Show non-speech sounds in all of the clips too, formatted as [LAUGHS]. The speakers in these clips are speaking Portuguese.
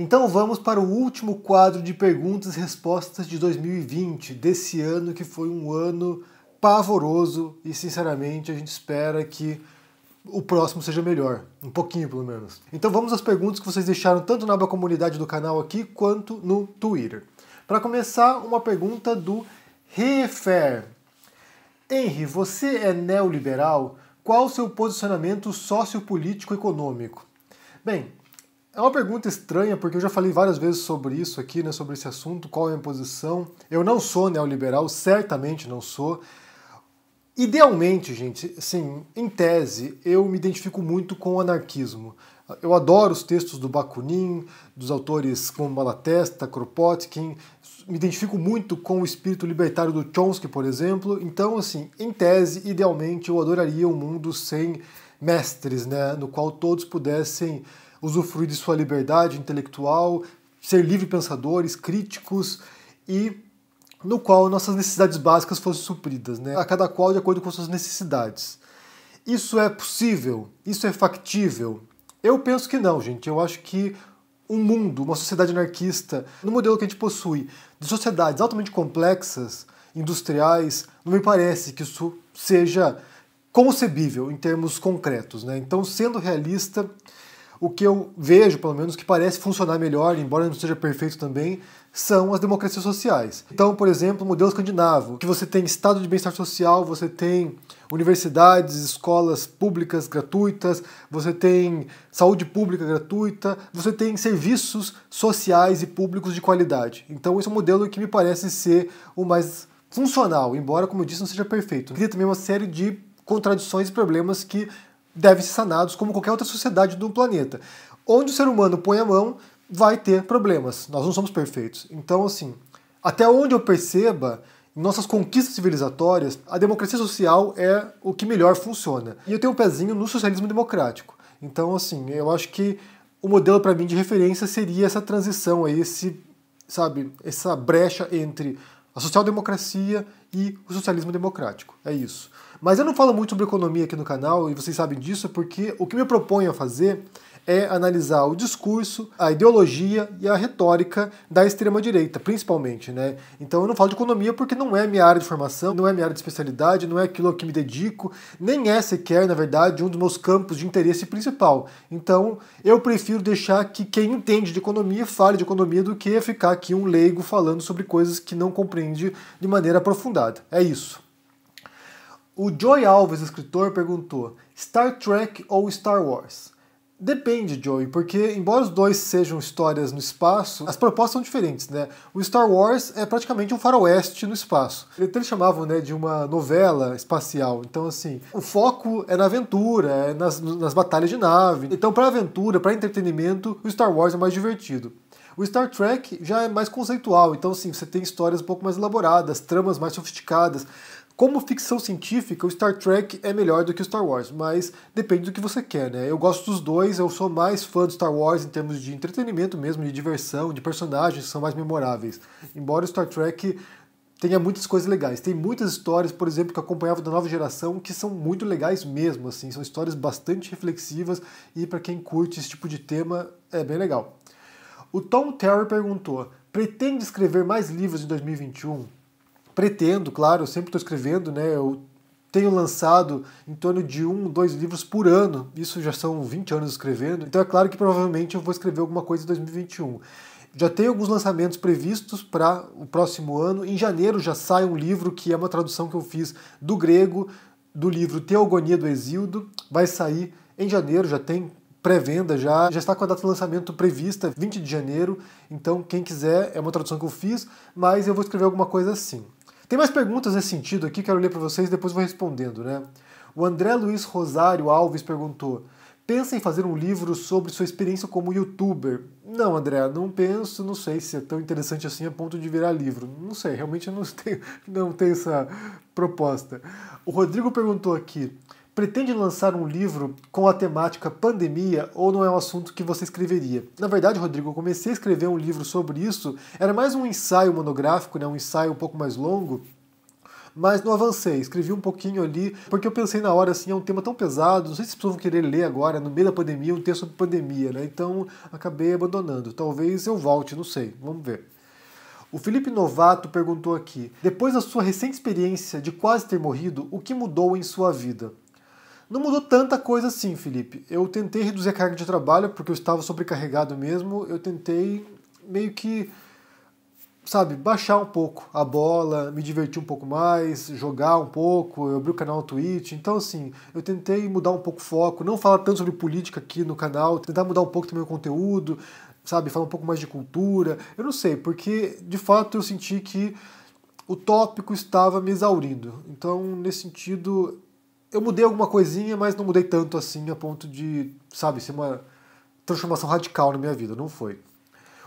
Então vamos para o último quadro de perguntas e respostas de 2020, desse ano que foi um ano pavoroso e sinceramente a gente espera que o próximo seja melhor, um pouquinho pelo menos. Então vamos às perguntas que vocês deixaram tanto na aba comunidade do canal aqui quanto no Twitter. Para começar, uma pergunta do Refer. Henry, você é neoliberal? Qual o seu posicionamento sociopolítico-econômico? Bem, é uma pergunta estranha, porque eu já falei várias vezes sobre isso aqui, né, sobre esse assunto, qual é a minha posição. Eu não sou neoliberal, certamente não sou. Idealmente, gente, assim, em tese, eu me identifico muito com o anarquismo. Eu adoro os textos do Bakunin, dos autores como Malatesta, Kropotkin, me identifico muito com o espírito libertário do Chomsky, por exemplo. Então, assim, em tese, idealmente, eu adoraria um mundo sem mestres, né, no qual todos pudessem usufruir de sua liberdade intelectual, ser livre pensadores, críticos e no qual nossas necessidades básicas fossem supridas, né? a cada qual de acordo com suas necessidades. Isso é possível? Isso é factível? Eu penso que não, gente. Eu acho que um mundo, uma sociedade anarquista, no modelo que a gente possui, de sociedades altamente complexas, industriais, não me parece que isso seja concebível em termos concretos. Né? Então, sendo realista, o que eu vejo, pelo menos, que parece funcionar melhor, embora não seja perfeito também, são as democracias sociais. Então, por exemplo, o modelo escandinavo, que você tem estado de bem-estar social, você tem universidades, escolas públicas gratuitas, você tem saúde pública gratuita, você tem serviços sociais e públicos de qualidade. Então, esse é um modelo que me parece ser o mais funcional, embora, como eu disse, não seja perfeito. Cria também uma série de contradições e problemas que devem ser sanados como qualquer outra sociedade do planeta. Onde o ser humano põe a mão, vai ter problemas. Nós não somos perfeitos. Então, assim, até onde eu perceba, em nossas conquistas civilizatórias, a democracia social é o que melhor funciona. E eu tenho um pezinho no socialismo democrático. Então, assim, eu acho que o modelo para mim de referência seria essa transição aí, esse, sabe, essa brecha entre a social-democracia e o socialismo democrático. É isso. Mas eu não falo muito sobre economia aqui no canal, e vocês sabem disso, porque o que me proponho a fazer é analisar o discurso, a ideologia e a retórica da extrema-direita, principalmente. Né? Então eu não falo de economia porque não é minha área de formação, não é minha área de especialidade, não é aquilo a que me dedico, nem é sequer, na verdade, um dos meus campos de interesse principal. Então eu prefiro deixar que quem entende de economia fale de economia do que ficar aqui um leigo falando sobre coisas que não compreende de maneira aprofundada. É isso. O Joy Alves, escritor, perguntou: Star Trek ou Star Wars? Depende, Joey, porque embora os dois sejam histórias no espaço, as propostas são diferentes, né? O Star Wars é praticamente um faroeste no espaço. Eles chamavam, né, de uma novela espacial. Então, assim, o foco é na aventura, é nas, nas batalhas de nave. Então, para aventura, para entretenimento, o Star Wars é mais divertido. O Star Trek já é mais conceitual, então, assim, você tem histórias um pouco mais elaboradas, tramas mais sofisticadas. Como ficção científica, o Star Trek é melhor do que o Star Wars, mas depende do que você quer, né? Eu gosto dos dois, eu sou mais fã do Star Wars em termos de entretenimento mesmo, de diversão, de personagens que são mais memoráveis. Embora o Star Trek tenha muitas coisas legais. Tem muitas histórias, por exemplo, que eu acompanhava da nova geração que são muito legais mesmo, assim, são histórias bastante reflexivas e para quem curte esse tipo de tema é bem legal. O Tom Terry perguntou: "Pretende escrever mais livros em 2021?" pretendo, claro, eu sempre estou escrevendo, né? Eu tenho lançado em torno de um, dois livros por ano. Isso já são 20 anos escrevendo. Então é claro que provavelmente eu vou escrever alguma coisa em 2021. Já tem alguns lançamentos previstos para o próximo ano. Em janeiro já sai um livro que é uma tradução que eu fiz do grego, do livro Teogonia do Exildo. Vai sair em janeiro, já tem pré-venda já, já está com a data de lançamento prevista, 20 de janeiro. Então, quem quiser, é uma tradução que eu fiz, mas eu vou escrever alguma coisa assim. Tem mais perguntas nesse sentido aqui, quero ler para vocês e depois vou respondendo, né? O André Luiz Rosário Alves perguntou: pensa em fazer um livro sobre sua experiência como youtuber? Não, André, não penso, não sei se é tão interessante assim a ponto de virar livro. Não sei, realmente eu não [LAUGHS] tenho, não tenho essa proposta. O Rodrigo perguntou aqui: pretende lançar um livro com a temática pandemia ou não é um assunto que você escreveria? Na verdade, Rodrigo, eu comecei a escrever um livro sobre isso, era mais um ensaio monográfico, né, um ensaio um pouco mais longo, mas não avancei, escrevi um pouquinho ali, porque eu pensei na hora assim, é um tema tão pesado, não sei se as pessoas vão querer ler agora, no meio da pandemia, um texto sobre pandemia, né? Então acabei abandonando. Talvez eu volte, não sei, vamos ver. O Felipe Novato perguntou aqui: depois da sua recente experiência de quase ter morrido, o que mudou em sua vida? Não mudou tanta coisa assim, Felipe. Eu tentei reduzir a carga de trabalho porque eu estava sobrecarregado mesmo. Eu tentei meio que, sabe, baixar um pouco a bola, me divertir um pouco mais, jogar um pouco. Eu abri o canal no Twitch. Então, assim, eu tentei mudar um pouco o foco, não falar tanto sobre política aqui no canal, tentar mudar um pouco também o conteúdo, sabe, falar um pouco mais de cultura. Eu não sei, porque de fato eu senti que o tópico estava me exaurindo. Então, nesse sentido, eu mudei alguma coisinha, mas não mudei tanto assim a ponto de, sabe, ser uma transformação radical na minha vida, não foi.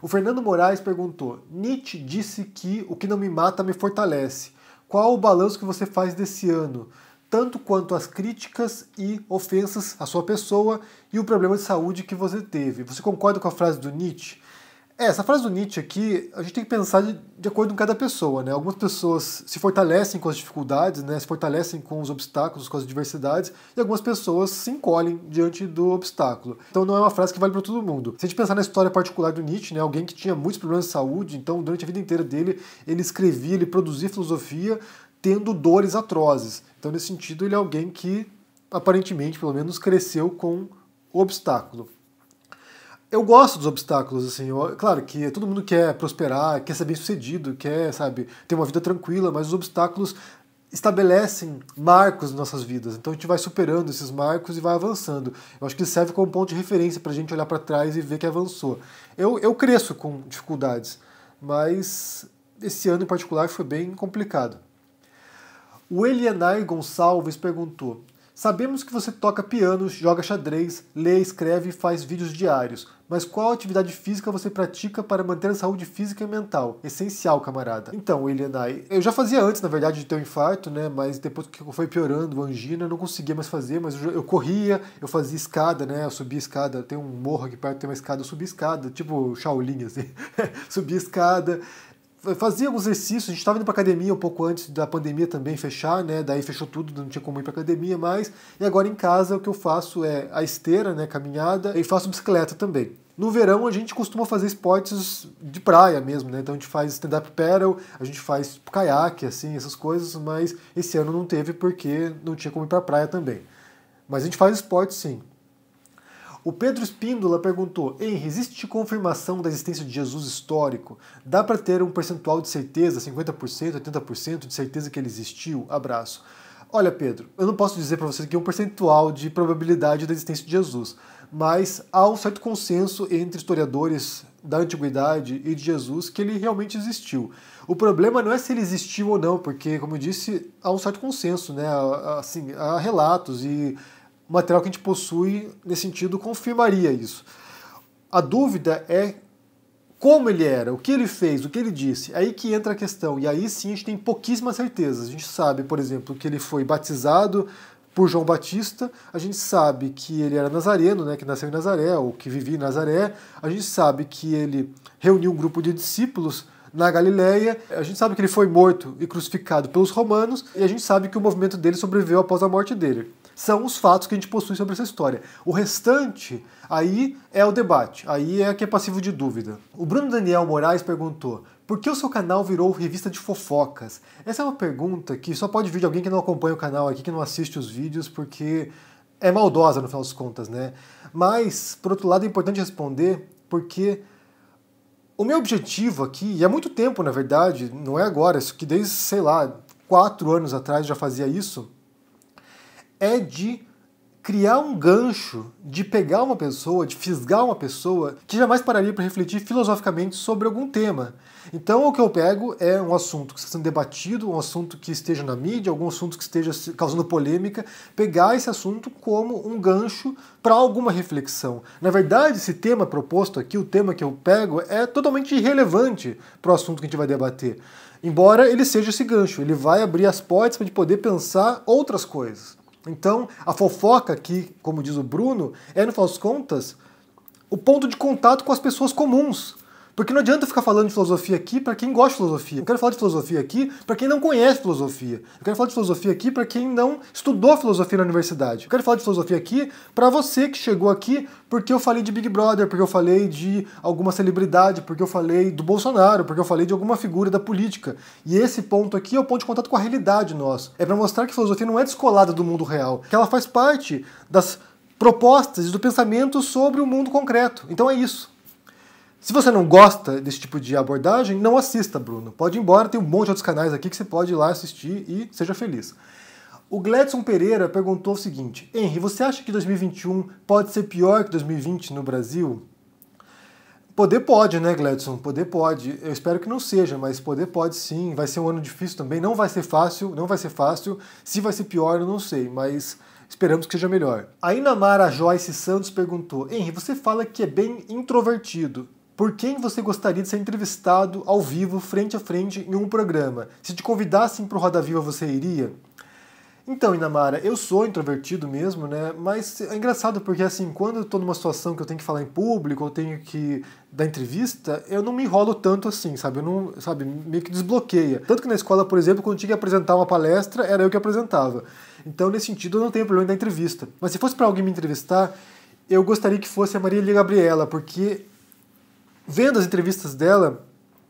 O Fernando Moraes perguntou: Nietzsche disse que o que não me mata me fortalece. Qual o balanço que você faz desse ano, tanto quanto as críticas e ofensas à sua pessoa e o problema de saúde que você teve? Você concorda com a frase do Nietzsche? É, essa frase do Nietzsche aqui, a gente tem que pensar de, de, acordo com cada pessoa, né? Algumas pessoas se fortalecem com as dificuldades, né? Se fortalecem com os obstáculos, com as adversidades, e algumas pessoas se encolhem diante do obstáculo. Então não é uma frase que vale para todo mundo. Se a gente pensar na história particular do Nietzsche, né? Alguém que tinha muitos problemas de saúde, então durante a vida inteira dele, ele escrevia, ele produzia filosofia tendo dores atrozes. Então nesse sentido, ele é alguém que aparentemente, pelo menos, cresceu com o obstáculo eu gosto dos obstáculos, assim. Eu, claro que todo mundo quer prosperar, quer ser bem sucedido, quer, sabe, ter uma vida tranquila, mas os obstáculos estabelecem marcos nas nossas vidas. Então a gente vai superando esses marcos e vai avançando. Eu acho que isso serve como ponto de referência para a gente olhar para trás e ver que avançou. Eu, eu cresço com dificuldades, mas esse ano em particular foi bem complicado. O Elianai Gonçalves perguntou: Sabemos que você toca piano, joga xadrez, lê, escreve e faz vídeos diários, mas qual atividade física você pratica para manter a saúde física e mental? Essencial, camarada. Então, Elianai, eu já fazia antes, na verdade, de ter um infarto, né? Mas depois que foi piorando, angina, eu não conseguia mais fazer, mas eu, eu corria, eu fazia escada, né? Eu subia escada, tem um morro aqui perto, tem uma escada, eu subia escada, tipo Shaolin, assim. [LAUGHS] subia escada fazia alguns exercícios, a gente estava indo para academia um pouco antes da pandemia também fechar, né? Daí fechou tudo, não tinha como ir para academia mais. E agora em casa o que eu faço é a esteira, né, caminhada, e faço bicicleta também. No verão a gente costuma fazer esportes de praia mesmo, né? Então a gente faz stand-up paddle, a gente faz tipo, caiaque, assim, essas coisas, mas esse ano não teve porque não tinha como ir para praia também. Mas a gente faz esportes sim. O Pedro Espíndola perguntou: Henry, existe confirmação da existência de Jesus histórico? Dá para ter um percentual de certeza, 50%, 80% de certeza que ele existiu? Abraço. Olha, Pedro, eu não posso dizer para você que é um percentual de probabilidade da existência de Jesus, mas há um certo consenso entre historiadores da antiguidade e de Jesus que ele realmente existiu. O problema não é se ele existiu ou não, porque, como eu disse, há um certo consenso, né? Assim, há relatos e o material que a gente possui, nesse sentido, confirmaria isso. A dúvida é como ele era, o que ele fez, o que ele disse. É aí que entra a questão. E aí sim a gente tem pouquíssimas certezas. A gente sabe, por exemplo, que ele foi batizado por João Batista, a gente sabe que ele era nazareno, né, que nasceu em Nazaré, ou que vivia em Nazaré, a gente sabe que ele reuniu um grupo de discípulos na Galileia, a gente sabe que ele foi morto e crucificado pelos romanos, e a gente sabe que o movimento dele sobreviveu após a morte dele são os fatos que a gente possui sobre essa história. O restante aí é o debate, aí é que é passivo de dúvida. O Bruno Daniel Moraes perguntou: por que o seu canal virou revista de fofocas? Essa é uma pergunta que só pode vir de alguém que não acompanha o canal aqui, que não assiste os vídeos, porque é maldosa no final das contas, né? Mas, por outro lado, é importante responder porque o meu objetivo aqui, e há muito tempo na verdade, não é agora, isso que desde, sei lá, quatro anos atrás já fazia isso, é de criar um gancho de pegar uma pessoa, de fisgar uma pessoa que jamais pararia para refletir filosoficamente sobre algum tema. Então, o que eu pego é um assunto que está sendo debatido, um assunto que esteja na mídia, algum assunto que esteja causando polêmica, pegar esse assunto como um gancho para alguma reflexão. Na verdade, esse tema proposto aqui, o tema que eu pego, é totalmente irrelevante para o assunto que a gente vai debater. Embora ele seja esse gancho, ele vai abrir as portas para a gente poder pensar outras coisas. Então, a fofoca aqui, como diz o Bruno, é, no final das contas, o ponto de contato com as pessoas comuns. Porque não adianta ficar falando de filosofia aqui para quem gosta de filosofia. Eu quero falar de filosofia aqui para quem não conhece filosofia. Eu quero falar de filosofia aqui para quem não estudou filosofia na universidade. Eu quero falar de filosofia aqui para você que chegou aqui porque eu falei de Big Brother, porque eu falei de alguma celebridade, porque eu falei do Bolsonaro, porque eu falei de alguma figura da política. E esse ponto aqui é o ponto de contato com a realidade nossa. É para mostrar que filosofia não é descolada do mundo real, que ela faz parte das propostas e do pensamento sobre o mundo concreto. Então é isso. Se você não gosta desse tipo de abordagem, não assista, Bruno. Pode ir embora, tem um monte de outros canais aqui que você pode ir lá assistir e seja feliz. O Gledson Pereira perguntou o seguinte: Henry, você acha que 2021 pode ser pior que 2020 no Brasil? Poder pode, né, Gledson? Poder pode. Eu espero que não seja, mas poder pode sim. Vai ser um ano difícil também. Não vai ser fácil, não vai ser fácil. Se vai ser pior, eu não sei, mas esperamos que seja melhor. A Inamara Joyce Santos perguntou: Henry, você fala que é bem introvertido por quem você gostaria de ser entrevistado ao vivo, frente a frente, em um programa? Se te convidassem para o Roda Viva, você iria? Então, Inamara, eu sou introvertido mesmo, né? Mas é engraçado porque, assim, quando eu tô numa situação que eu tenho que falar em público, eu tenho que dar entrevista, eu não me enrolo tanto assim, sabe? Eu não, sabe, meio que desbloqueia. Tanto que na escola, por exemplo, quando eu tinha que apresentar uma palestra, era eu que apresentava. Então, nesse sentido, eu não tenho problema em dar entrevista. Mas se fosse para alguém me entrevistar, eu gostaria que fosse a Maria Gabriela, porque vendo as entrevistas dela,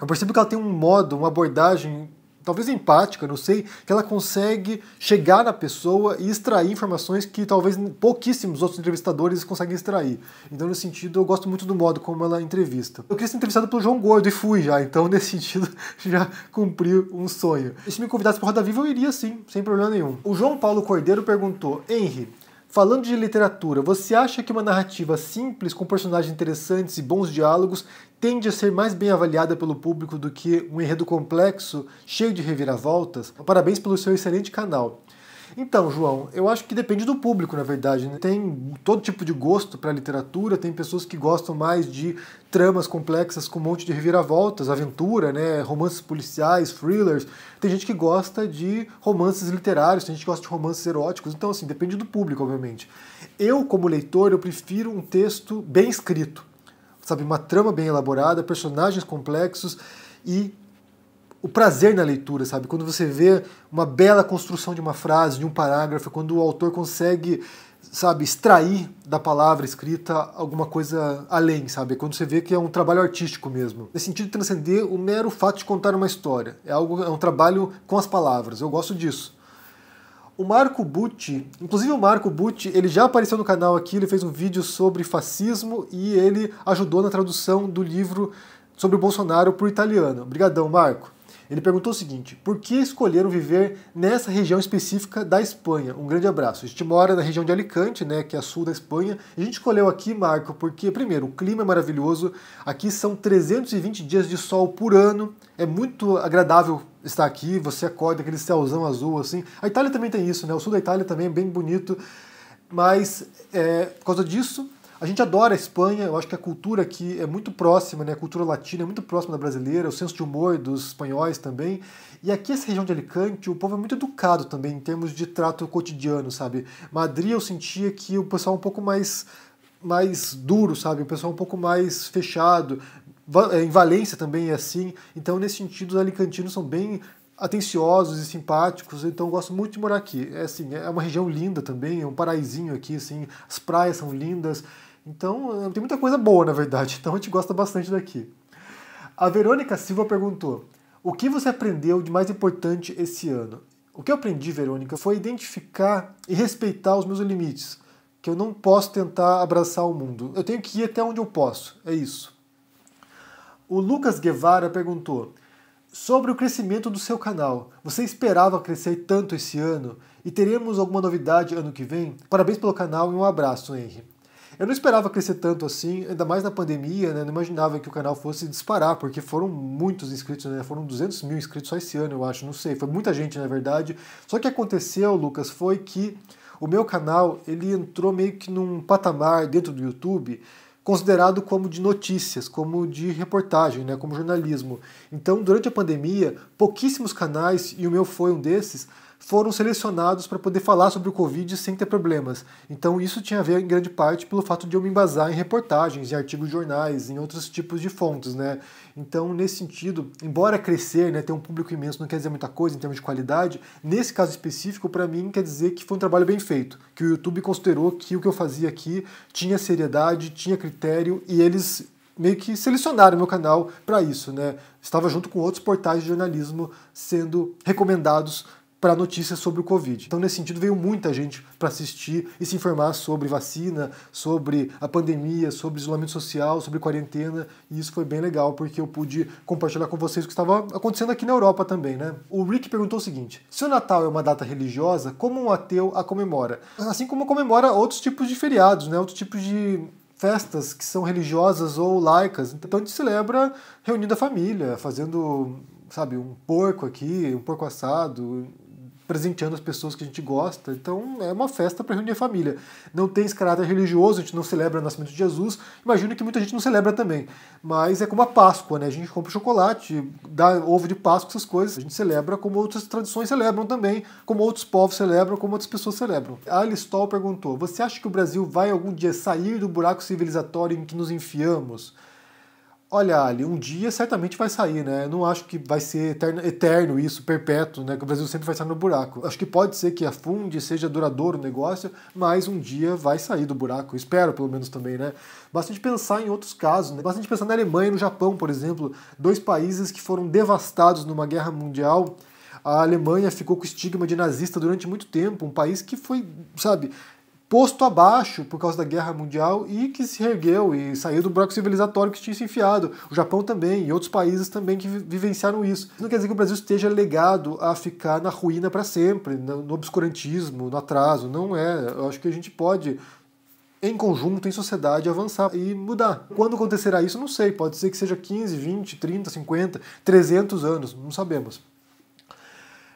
eu percebo que ela tem um modo, uma abordagem talvez empática, não sei, que ela consegue chegar na pessoa e extrair informações que talvez pouquíssimos outros entrevistadores conseguem extrair. Então, nesse sentido, eu gosto muito do modo como ela entrevista. Eu queria ser entrevistado pelo João Gordo e fui já, então, [LAUGHS] nesse sentido, já cumpri um sonho. E se me convidasse para Roda Viva, eu iria sim, sem problema nenhum. O João Paulo Cordeiro perguntou: Henry, Falando de literatura, você acha que uma narrativa simples, com personagens interessantes e bons diálogos, tende a ser mais bem avaliada pelo público do que um enredo complexo, cheio de reviravoltas? Parabéns pelo seu excelente canal. Então, João, eu acho que depende do público, na verdade. Né? Tem todo tipo de gosto para literatura, tem pessoas que gostam mais de tramas complexas com um monte de reviravoltas, aventura, né? romances policiais, thrillers. Tem gente que gosta de romances literários, tem gente que gosta de romances eróticos. Então, assim, depende do público, obviamente. Eu, como leitor, eu prefiro um texto bem escrito, sabe? Uma trama bem elaborada, personagens complexos e o prazer na leitura, sabe? Quando você vê uma bela construção de uma frase, de um parágrafo, quando o autor consegue, sabe, extrair da palavra escrita alguma coisa além, sabe? Quando você vê que é um trabalho artístico mesmo. Nesse sentido de transcender o mero fato de contar uma história. É algo é um trabalho com as palavras. Eu gosto disso. O Marco Butti, inclusive o Marco Butti, ele já apareceu no canal aqui, ele fez um vídeo sobre fascismo e ele ajudou na tradução do livro sobre o Bolsonaro para o italiano. Obrigadão, Marco. Ele perguntou o seguinte: por que escolheram viver nessa região específica da Espanha? Um grande abraço. A gente mora na região de Alicante, né, que é a sul da Espanha. A gente escolheu aqui, Marco, porque, primeiro, o clima é maravilhoso. Aqui são 320 dias de sol por ano. É muito agradável estar aqui. Você acorda aquele céuzão azul assim. A Itália também tem isso, né? O sul da Itália também é bem bonito. Mas é, por causa disso, a gente adora a Espanha, eu acho que a cultura aqui é muito próxima, né? a cultura latina é muito próxima da brasileira, o senso de humor dos espanhóis também. E aqui, essa região de Alicante, o povo é muito educado também em termos de trato cotidiano, sabe? Madrid eu sentia que o pessoal é um pouco mais, mais duro, sabe? O pessoal é um pouco mais fechado. Eh, em Valência também é assim. Então, nesse sentido, os alicantinos são bem atenciosos e simpáticos, então gosto muito de morar aqui. É assim, é uma região linda também, é um paraísinho aqui, assim, as praias são lindas. Então, eh, tem muita coisa boa, na verdade. [LAUGHS] Então, a gente gosta bastante daqui. A Verônica Silva perguntou: "O que você aprendeu de mais importante esse ano?" O que eu aprendi, Verônica, foi identificar e respeitar os meus limites, que eu não posso tentar abraçar o mundo. Eu tenho que ir até onde eu posso. É isso. O Lucas Guevara perguntou: Sobre o crescimento do seu canal, você esperava crescer tanto esse ano? E teremos alguma novidade ano que vem? Parabéns pelo canal e um abraço, Henry. Eu não esperava crescer tanto assim, ainda mais na pandemia, né? Não imaginava que o canal fosse disparar, porque foram muitos inscritos, né? Foram 200 mil inscritos só esse ano, eu acho, não sei. Foi muita gente, na verdade. Só que aconteceu, Lucas, foi que o meu canal, ele entrou meio que num patamar dentro do YouTube considerado como de notícias, como de reportagem, né, como jornalismo. Então, durante a pandemia, pouquíssimos canais, e o meu foi um desses, foram selecionados para poder falar sobre o Covid sem ter problemas. Então isso tinha a ver em grande parte pelo fato de eu me embasar em reportagens, em artigos de jornais, em outros tipos de fontes, né? Então nesse sentido, embora crescer, né, ter um público imenso não quer dizer muita coisa em termos de qualidade, nesse caso específico para mim quer dizer que foi um trabalho bem feito, que o YouTube considerou que o que eu fazia aqui tinha seriedade, tinha critério e eles meio que selecionaram meu canal para isso, né? Estava junto com outros portais de jornalismo sendo recomendados para notícias sobre o Covid. Então, nesse sentido, veio muita gente para assistir e se informar sobre vacina, sobre a pandemia, sobre isolamento social, sobre quarentena, e isso foi bem legal porque eu pude compartilhar com vocês o que estava acontecendo aqui na Europa também, né? O Rick perguntou o seguinte: se o Natal é uma data religiosa, como um ateu a comemora? Assim como comemora outros tipos de feriados, né? Outros tipos de festas que são religiosas ou laicas. Então a gente celebra reunindo a família, fazendo, sabe, um porco aqui, um porco assado, presenteando as pessoas que a gente gosta. Então é uma festa para reunir a família. Não tem esse caráter religioso, a gente não celebra o nascimento de Jesus. Imagino que muita gente não celebra também. Mas é como a Páscoa, né? A gente compra chocolate, dá ovo de Páscoa, essas coisas. A gente celebra como outras tradições celebram também, como outros povos celebram, como outras pessoas celebram. A Alistol perguntou: Você acha que o Brasil vai algum dia sair do buraco civilizatório em que nos enfiamos? Olha, Ali, um dia certamente vai sair, né? Eu não acho que vai ser eterno, eterno isso, perpétuo, né? Que o Brasil sempre vai estar no buraco. Acho que pode ser que afunde, seja duradouro o negócio, mas um dia vai sair do buraco. Espero, pelo menos, também, né? Bastante pensar em outros casos, né? Bastante pensar na Alemanha e no Japão, por exemplo, dois países que foram devastados numa guerra mundial a Alemanha ficou com o estigma de nazista durante muito tempo, um país que foi, sabe, posto abaixo por causa da guerra mundial e que se ergueu e saiu do buraco civilizatório que tinha se enfiado. O Japão também e outros países também que vivenciaram isso. Não quer dizer que o Brasil esteja legado a ficar na ruína para sempre, no obscurantismo, no atraso. Não é. Eu acho que a gente pode em conjunto, em sociedade, avançar e mudar. Quando acontecerá isso, não sei. Pode ser que seja 15, 20, 30, 50, 300 anos, não sabemos.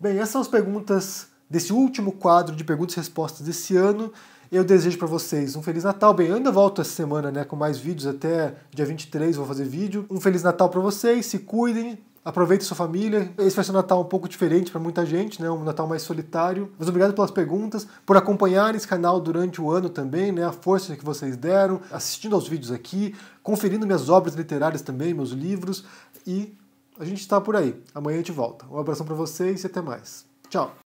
Bem, essas são as perguntas desse último quadro de perguntas e respostas desse ano. Eu desejo para vocês um Feliz Natal. Bem, eu ainda volto essa semana né, com mais vídeos, até dia 23 vou fazer vídeo. Um Feliz Natal para vocês, se cuidem, Aproveite sua família. Esse vai ser um Natal um pouco diferente para muita gente, né? Um Natal mais solitário. Mas obrigado pelas perguntas, por acompanhar esse canal durante o ano também, né? A força que vocês deram, assistindo aos vídeos aqui, conferindo minhas obras literárias também, meus livros. E a gente está por aí. Amanhã a gente volta. Um abração para vocês e até mais. Tchau!